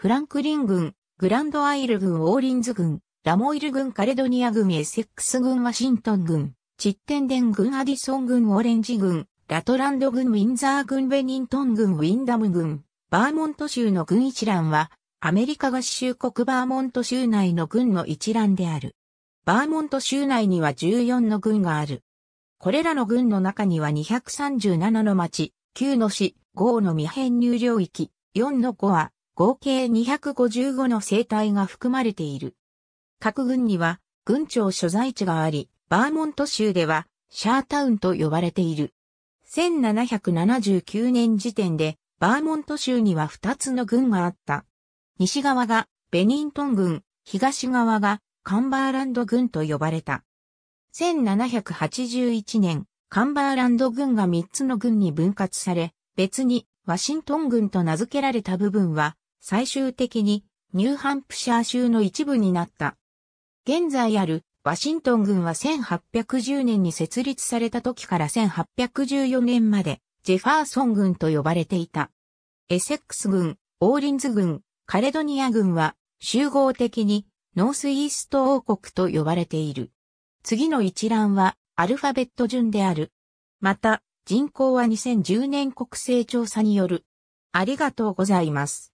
フランクリン軍、グランドアイル軍オーリンズ軍、ラモイル軍カレドニア軍エセックス軍ワシントン軍、チッテンデン軍アディソン軍オレンジ軍、ラトランド軍ウィンザー軍ベニントン軍ウィンダム軍、バーモント州の軍一覧は、アメリカ合衆国バーモント州内の軍の一覧である。バーモント州内には14の軍がある。これらの軍の中には237の町、9の市、5の未編入領域、4の5は合計255の生態が含まれている。各郡には、郡庁所在地があり、バーモント州では、シャータウンと呼ばれている。1779年時点で、バーモント州には2つの郡があった。西側がベニントン郡、東側がカンバーランド郡と呼ばれた。1781年、カンバーランド郡が3つの郡に分割され、別にワシントン郡と名付けられた部分は最終的にニューハンプシャー州の一部になった。現在あるワシントン軍は1810年に設立された時から1814年までジェファーソン軍と呼ばれていた。エセックス軍、オーリンズ軍、カレドニア軍は集合的にノースイースト王国と呼ばれている。次の一覧はアルファベット順である。また、人口は2010年国勢調査による。ありがとうございます。